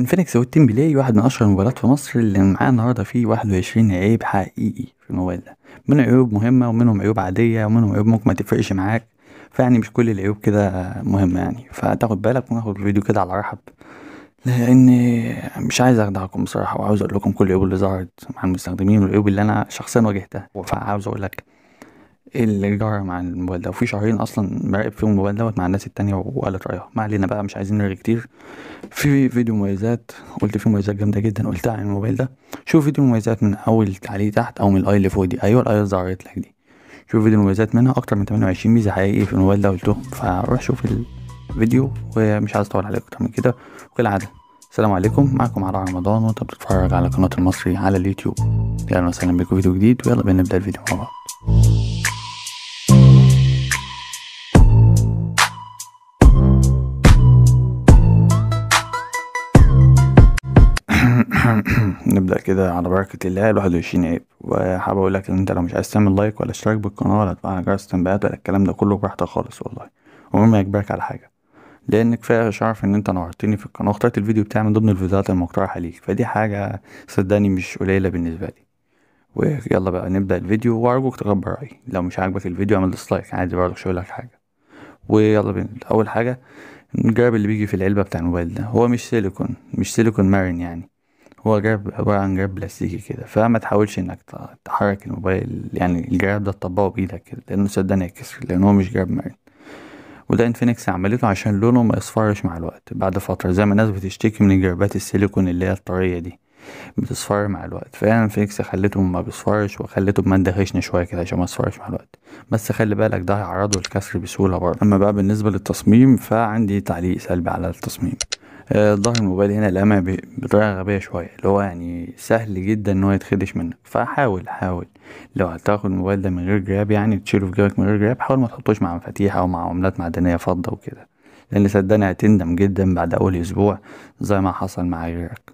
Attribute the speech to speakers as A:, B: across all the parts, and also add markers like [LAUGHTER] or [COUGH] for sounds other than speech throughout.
A: انفينكس والتيم بلاي واحد من اشهر الموبايلات في مصر اللي معاه النهارده فيه 21 عيب حقيقي في الموبايل ده من عيوب مهمه ومنهم عيوب عاديه ومنهم عيوب ممكن ما تفرقش معاك فيعني مش كل العيوب كده مهمه يعني فتاخد بالك وناخد الفيديو كده على رحب لان مش عايز اخدعكم بصراحه وعاوز اقول لكم كل العيوب اللي ظهرت مع المستخدمين والعيوب اللي انا شخصيا واجهتها فعاوز اقول لك اللي جرى مع الموبايل ده وفي شهرين اصلا مراقب فيهم الموبايل دوت مع الناس التانية وقالت رايها ما علينا بقى مش عايزين نرغي كتير في فيديو مميزات قلت فيه مميزات جامده جدا قلتها عن الموبايل ده شوف فيديو مميزات من اول تعليق تحت او من الاي اللي فوق دي ايوه الاي اللي ظهرت لك دي شوف فيديو مميزات منها اكتر من 28 ميزه حقيقي في الموبايل ده قلتهم فروح شوف الفيديو ومش عايز اطول عليك اكتر من كده وكالعاده السلام عليكم معكم علاء رمضان وانت بتتفرج على قناه المصري على اليوتيوب اهلا وسهلا بكم فيديو جديد ويلا بينا نبدا الفيديو مع بعض [CLEARS THROAT] نبدأ كده على بركة الله الواحد وعشرين عيب وحابب أقول لك إن أنت لو مش عايز تعمل لايك ولا اشتراك بالقناة ولا تفعل جرس التنبيهات ولا الكلام ده كله براحتك خالص والله ومهم يجبرك على حاجة لأن كفاية شرف إن أنت نورتني في القناة واخترت الفيديو بتاعي من ضمن الفيديوهات المقترحة ليك فدي حاجة صدقني مش قليلة بالنسبة لي ويلا بقى نبدأ الفيديو وأرجوك تخبر رأيي لو مش عاجبك الفيديو اعمل ديسلايك عادي برضه مش هقولك حاجة ويلا بينا أول حاجة نجرب اللي بيجي في العلبة بتاع الموبايل ده هو مش سيليكون مش سيليكون مارين يعني هو جراب عبارة عن جراب بلاستيكي كده فما تحاولش انك تحرك الموبايل يعني الجراب ده تطبقه بايدك كده لانه صدقني هيكسر لان هو مش جراب مرن وده انفينكس عملته عشان لونه ما يصفرش مع الوقت بعد فترة زي ما الناس بتشتكي من الجرابات السيليكون اللي هي الطرية دي بتصفر مع الوقت فعلا انفينكس خليته ما بيصفرش وخليته بمادة خشنة شوية كده عشان ما يصفرش مع الوقت بس خلي بالك ده هيعرضه للكسر بسهولة برضه أما بقى بالنسبة للتصميم فعندي تعليق سلبي على التصميم آه، ظهر الموبايل هنا لمع بطريقة غبية شوية اللي هو يعني سهل جدا ان هو يتخدش منك فحاول حاول لو هتاخد الموبايل ده من غير جراب يعني تشيله في جيبك من غير جراب حاول ما تحطوش مع مفاتيح او مع عملات معدنية فضة وكده لان صدقني هتندم جدا بعد اول اسبوع زي ما حصل مع غيرك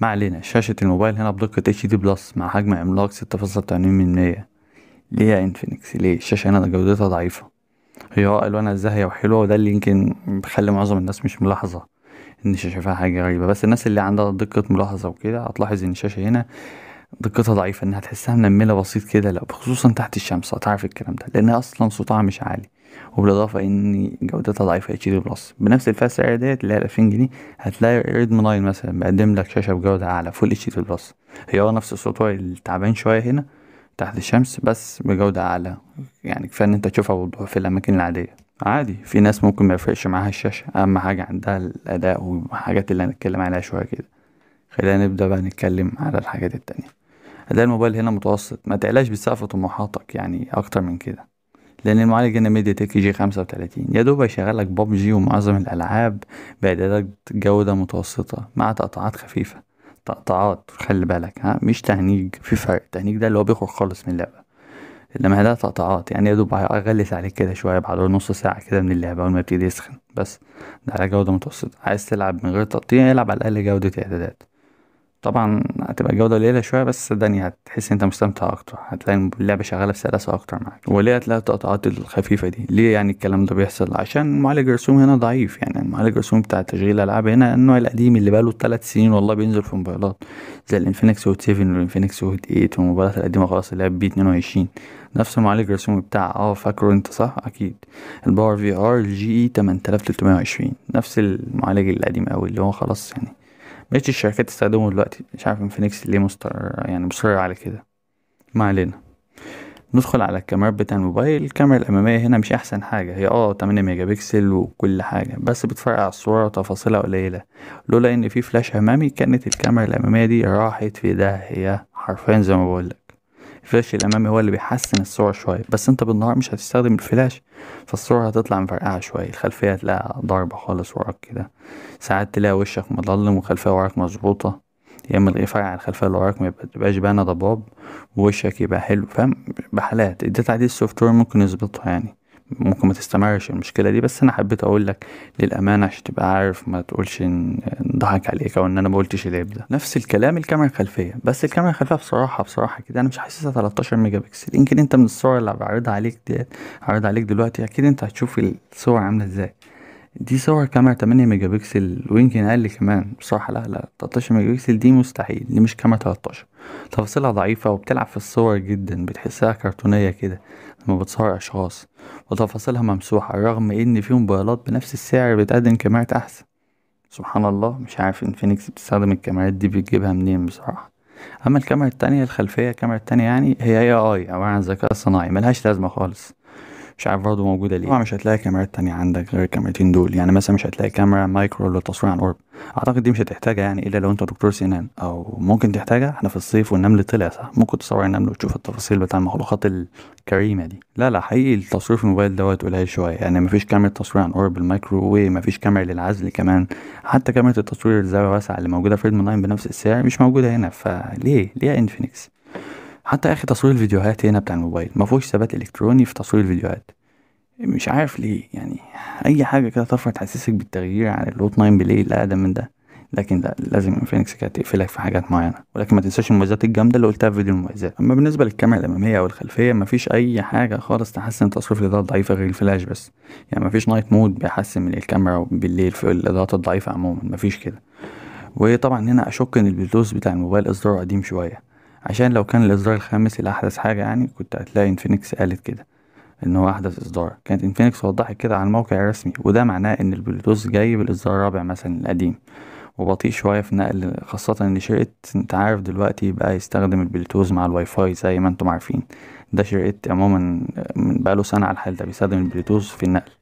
A: ما علينا شاشة الموبايل هنا بدقة اتش دي بلس مع حجم عملاق ستة فاصلة تمانين من مية ليه يا انفينكس ليه الشاشة هنا جودتها ضعيفة هي اه الوانها زاهية وحلوة وده اللي يمكن بيخلي معظم الناس مش ملاحظة ان الشاشه فيها حاجه غريبه بس الناس اللي عندها دقه ملاحظه وكده هتلاحظ ان الشاشه هنا دقتها ضعيفه انها تحسها منمله بسيط كده لا خصوصا تحت الشمس هتعرف الكلام ده لانها اصلا صوتها مش عالي وبالاضافه ان جودتها ضعيفه اتش دي بلس بنفس الفئه السعريه ديت اللي هي 2000 جنيه هتلاقي ريدمي 9 مثلا مقدم لك شاشه بجوده اعلى فول اتش دي بلس هي هو آه، نفس الصوت التعبان شويه هنا تحت الشمس بس بجوده اعلى يعني كفايه ان انت تشوفها بوضوح في الاماكن العاديه عادي في ناس ممكن ما يفرقش معاها الشاشة أهم حاجة عندها الأداء والحاجات اللي هنتكلم عليها شوية كده خلينا نبدأ بقى نتكلم على الحاجات التانية أداء الموبايل هنا متوسط ما تعلاش بسقف طموحاتك يعني أكتر من كده لأن المعالج هنا ميديا تك جي خمسة وتلاتين يا دوب هيشغلك ببجي ومعظم الألعاب بإعدادات جودة متوسطة مع تقطعات خفيفة تقطعات خلي بالك ها مش تهنيج في فرق التهنيج ده اللي هو بيخرج خالص من اللعبة انما ده تقطعات يعني يا دوب اغلس عليك كده شويه بعد نص ساعه كده من اللعبه اول ما يبتدي يسخن بس ده على جوده متوسطه عايز تلعب من غير تقطيع العب على الاقل جوده اعدادات طبعا هتبقى الجودة قليلة شوية بس صدقني هتحس انت مستمتع اكتر هتلاقي اللعبة شغالة بسلاسة اكتر معاك وليه هتلاقي التقطعات الخفيفة دي ليه يعني الكلام ده بيحصل عشان معالج الرسوم هنا ضعيف يعني معالج الرسوم بتاع تشغيل الالعاب هنا النوع القديم اللي بقاله ثلاث سنين والله بينزل في موبايلات زي الانفينكس و 7 والانفينكس و 8 والموبايلات القديمة خلاص اللي هي بي 22 نفس معالج الرسوم بتاع اه فاكره انت صح اكيد الباور في ار جي اي 8320 نفس المعالج القديم قوي اللي هو خلاص يعني بقتش الشركات تستخدمه دلوقتي مش عارف انفينكس ليه مستر يعني مصر على كده ما علينا ندخل على الكاميرات بتاع الموبايل الكاميرا الاماميه هنا مش احسن حاجه هي اه تمانية ميجا بكسل وكل حاجه بس على الصوره تفاصيلها قليله لولا ان في فلاش امامي كانت الكاميرا الاماميه دي راحت في داهيه حرفيا زي ما بقولك الفلاش الامامي هو اللي بيحسن الصورة شوية بس انت بالنهار مش هتستخدم الفلاش فالصورة هتطلع مفرقعة شوية الخلفية هتلاقيها ضاربة خالص وراك كده ساعات تلاقي وشك مضلم وخلفيه وراك مظبوطة يا اما الغفار على الخلفيه اللي وراك ما تبقاش بانه ضباب ووشك يبقى حلو فاهم بحالات الداتا دي السوفت وير ممكن يظبطها يعني ممكن ما تستمرش المشكله دي بس انا حبيت اقول لك للامانه عشان تبقى عارف ما تقولش ان ضحك عليك او ان انا ما قلتش العيب ده نفس الكلام الكاميرا الخلفيه بس الكاميرا الخلفيه بصراحه بصراحه كده انا مش حاسسها 13 ميجا بكسل يمكن انت من الصور اللي بعرضها عليك دي عرضها عليك دلوقتي اكيد انت هتشوف الصور عامله ازاي دي صور كاميرا 8 ميجا بكسل ويمكن اقل كمان بصراحه لا لا 13 ميجا بكسل دي مستحيل دي مش كاميرا 13 تفاصيلها ضعيفه وبتلعب في الصور جدا بتحسها كرتونيه كده ما بتصور أشخاص وتفاصيلها ممسوحة رغم إن في موبايلات بنفس السعر بتقدم كاميرات أحسن سبحان الله مش عارف إن فينيكس بتستخدم الكاميرات دي بتجيبها منين بصراحة أما الكاميرا التانية الخلفية الكاميرا التانية يعني هي AI عبارة عن ذكاء صناعي ملهاش لازمة خالص مش عارف برضه موجوده ليه طبعا مش هتلاقي كاميرات تانية عندك غير الكاميرتين دول يعني مثلا مش هتلاقي كاميرا مايكرو للتصوير عن قرب اعتقد دي مش هتحتاجها يعني الا لو انت دكتور سنان او ممكن تحتاجها احنا في الصيف والنمل طلع صح ممكن تصور النمل وتشوف التفاصيل بتاع المخلوقات الكريمه دي لا لا حقيقي التصوير في الموبايل دوت قليل شويه يعني مفيش كاميرا تصوير عن قرب المايكرو ومفيش كاميرا للعزل كمان حتى كاميرا التصوير الزاويه واسعه اللي موجوده في ريدمي 9 بنفس السعر مش موجوده هنا فليه ليه انفينكس حتى اخي تصوير الفيديوهات هنا بتاع الموبايل ما فيهوش ثبات الكتروني في تصوير الفيديوهات مش عارف ليه يعني اي حاجه كده ترفع تحسسك بالتغيير عن اللوت 9 بلاي الاقدم من ده لكن لا لازم انفينكس كده تقفلك في حاجات معينه ولكن ما تنساش المميزات الجامده اللي قلتها في فيديو المميزات اما بالنسبه للكاميرا الاماميه والخلفيه مفيش اي حاجه خالص تحسن التصوير في الاضاءه الضعيفه غير الفلاش بس يعني مفيش نايت مود بيحسن من الكاميرا بالليل في الاضاءات الضعيفه عموما مفيش كده وطبعا هنا اشك ان البلوتوث بتاع الموبايل اصداره قديم شويه عشان لو كان الاصدار الخامس اللي احدث حاجه يعني كنت هتلاقي انفينكس قالت كده ان هو احدث اصدار كانت انفينكس وضحت كده على الموقع الرسمي وده معناه ان البلوتوث جاي بالاصدار الرابع مثلا القديم وبطيء شويه في نقل خاصه ان شركه انت عارف دلوقتي بقى يستخدم البلوتوث مع الواي فاي زي ما انتم عارفين ده شركه عموما من بقاله سنه على الحال ده بيستخدم البلوتوث في النقل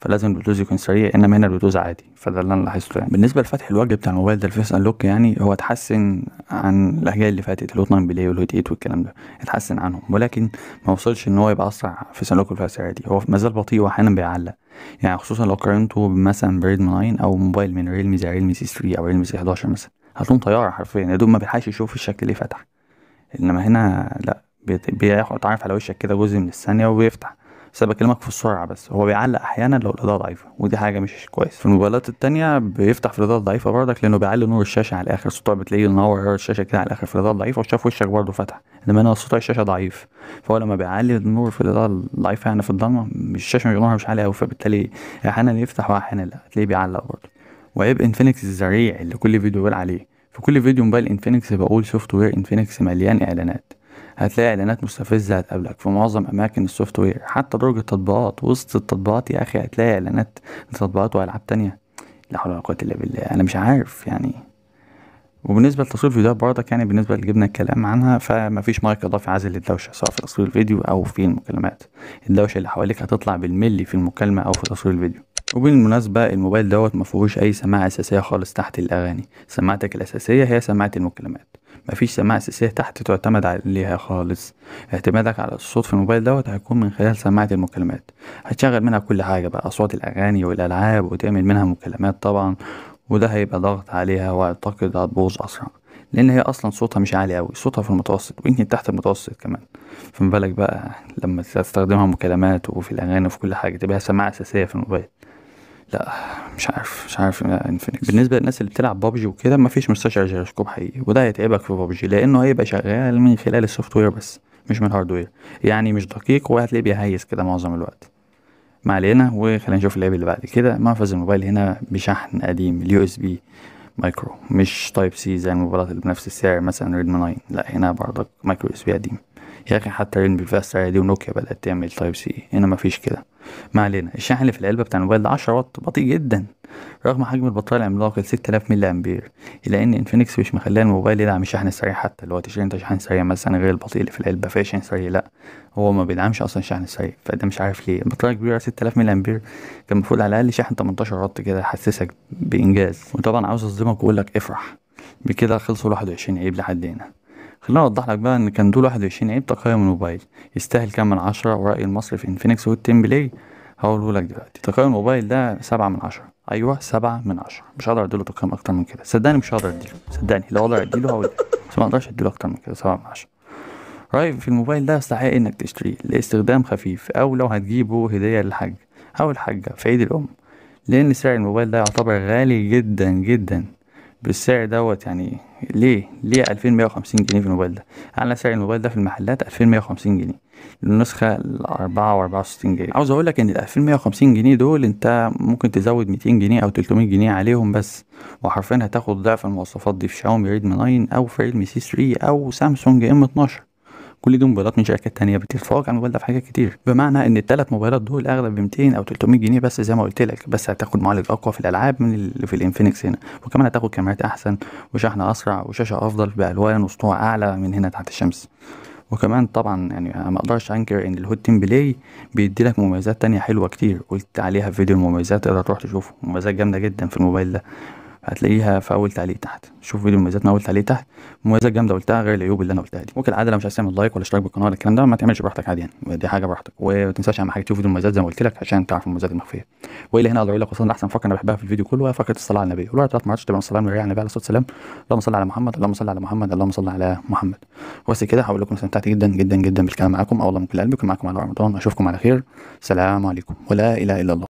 A: فلازم البلوتوث يكون سريع انما هنا البلوتوث عادي فده اللي انا لاحظته يعني بالنسبه لفتح الوجه بتاع الموبايل ده الفيس انلوك يعني هو اتحسن عن الاجيال اللي فاتت الهوت 9 بلاي والهوت 8 والكلام ده اتحسن عنهم ولكن ما وصلش ان هو يبقى اسرع في انلوك والفيس عادي هو مازال بطيء واحيانا بيعلق يعني خصوصا لو قارنته مثلا بريد 9 او موبايل من ريلمي زي ريلمي سي 3 او ريلمي سي 11 مثلا هتقوم طياره حرفيا يا دوب ما بيلحقش يشوف الشكل اللي فتح انما هنا لا بياخد عارف على وشك كده جزء من الثانيه وبيفتح بس انا بكلمك في السرعه بس هو بيعلق احيانا لو الاضاءه ضعيفه ودي حاجه مش كويس في الموبايلات التانية بيفتح في الاضاءه الضعيفه برضك لانه بيعلي نور الشاشه على الاخر السطوع بتلاقيه منور الشاشه كده على الاخر في الاضاءه الضعيفه وشاف وشك برضه فتح انما هنا سطوع الشاشه ضعيف فهو لما بيعلي النور في الاضاءه الضعيفه يعني في الضلمه الشاشه مش نورها مش عالي قوي فبالتالي احيانا يفتح واحيانا لا تلاقيه بيعلق برضه وعيب انفينكس الذريع اللي كل فيديو بيقول عليه في كل فيديو موبايل انفينكس بقول سوفت وير انفينكس مليان اعلانات هتلاقي اعلانات مستفزه هتقابلك في معظم اماكن السوفت وير حتى درج التطبيقات وسط التطبيقات يا اخي هتلاقي اعلانات لتطبيقات والعاب تانية لا حول ولا قوه الا بالله انا مش عارف يعني وبالنسبه لتصوير الفيديوهات برضك يعني بالنسبه اللي جبنا الكلام عنها فمفيش مايك اضافي عازل للدوشه سواء في تصوير الفيديو او في المكالمات الدوشه اللي حواليك هتطلع بالملي في المكالمه او في تصوير الفيديو وبالمناسبة الموبايل دوت مفهوش أي سماعة أساسية خالص تحت الأغاني سماعتك الأساسية هي سماعة المكالمات مفيش سماعة أساسية تحت تعتمد عليها خالص اعتمادك على الصوت في الموبايل دوت هيكون من خلال سماعة المكالمات هتشغل منها كل حاجة بقى أصوات الأغاني والألعاب وتعمل منها مكالمات طبعا وده هيبقى ضغط عليها وأعتقد هتبوظ أسرع لأن هي أصلا صوتها مش عالي أوي صوتها في المتوسط ويمكن تحت المتوسط كمان فما بالك بقى لما تستخدمها مكالمات وفي الأغاني وفي كل حاجة تبقى سماعة أساسية في الموبايل لا مش عارف مش عارف انفينكس بالنسبه للناس اللي بتلعب بابجي وكده مفيش مستشعر جيروسكوب حقيقي وده هيتعبك في بابجي لانه هيبقى شغال من خلال السوفت وير بس مش من الهاردوير يعني مش دقيق وهتلاقيه بيهيس كده معظم الوقت ما علينا وخلينا نشوف اللعبه اللي بعد كده محفظ الموبايل هنا بشحن قديم اليو اس بي مايكرو مش تايب سي زي الموبايلات اللي بنفس السعر مثلا ريدمي 9 لا هنا برضك مايكرو اس بي قديم يا اخي حتى ريلمي فيها السرعه دي ونوكيا بدات تعمل تايب سي هنا مفيش كده ما علينا الشاحن اللي في العلبه بتاع الموبايل ده 10 واط بطيء جدا رغم حجم البطاريه العملاقه ل 6000 ملي امبير الا ان انفينكس مش مخليه الموبايل يدعم الشحن السريع حتى اللي هو تشحن شحن سريع مثلا غير البطيء اللي في العلبه فيها شحن سريع لا هو ما بيدعمش اصلا الشحن السريع فده مش عارف ليه البطاريه كبيره 6000 ملي امبير كان المفروض على الاقل شحن 18 واط كده يحسسك بانجاز وطبعا عاوز اصدمك واقول لك افرح بكده خلصوا 21 عيب لحد هنا خليني اوضح لك بقى ان كان دول 21 عيب تقييم الموبايل يستاهل كام من عشرة ورأي المصري في انفينكس ويت بلاي هقوله لك دلوقتي تقييم الموبايل ده سبعة من عشرة ايوه سبعة من عشرة مش هقدر اديله تقييم اكتر من كده صدقني مش هقدر اديله صدقني لو اقدر اديله هقول بس ما اقدرش اديله اكتر من كده سبعة من عشرة رأيي في الموبايل ده يستحق انك تشتريه لاستخدام خفيف او لو هتجيبه هدية للحاج او الحاجة في عيد الام لان سعر الموبايل ده يعتبر غالي جدا جدا بالسعر دوت يعني ليه ليه 2150 جنيه في الموبايل ده اعلى سعر الموبايل ده في المحلات 2150 جنيه النسخه ال 4 و64 جنيه عاوز اقول لك ان ال 2150 جنيه دول انت ممكن تزود 200 جنيه او 300 جنيه عليهم بس وحرفيا هتاخد ضعف المواصفات دي في شاومي ريدمي 9 او في ريدمي سي 3 او سامسونج ام 12 كل دي موبايلات من شركات تانية بتتفوق على الموبايل ده في حاجات كتير بمعنى ان الثلاث موبايلات دول اغلب ب 200 او 300 جنيه بس زي ما قلت لك بس هتاخد معالج اقوى في الالعاب من اللي في الانفينكس هنا وكمان هتاخد كاميرات احسن وشحن اسرع وشاشه افضل بالوان وسطوع اعلى من هنا تحت الشمس وكمان طبعا يعني ما اقدرش انكر ان الهوت تيم بلاي بيدي لك مميزات تانية حلوه كتير قلت عليها في فيديو المميزات تقدر تروح تشوفه مميزات جامده جدا في الموبايل ده هتلاقيها في اول تعليق تحت شوف فيديو من اول تعليق تحت مميزات جامده قلتها غير العيوب اللي انا قلتها دي ممكن العاده لو مش عايز تعمل لايك ولا اشتراك بالقناه ولا الكلام ده ما تعملش براحتك عادي يعني دي حاجه براحتك وما تنساش اهم حاجه تشوف فيديو المميزات زي ما قلت لك عشان تعرف المميزات المخفيه والى هنا ادعو لك وصلنا احسن فكره انا بحبها في الفيديو كله فكره الصلاه على النبي قولوا ثلاث مرات تبقى الصلاه على النبي يعني عليه الصلاه والسلام اللهم صل على محمد اللهم صل على محمد اللهم صل على محمد وبس كده هقول لكم استمتعت جدا جدا جدا بالكلام معاكم الله من كل قلبي معاكم على رمضان اشوفكم على خير سلام عليكم ولا اله الا الله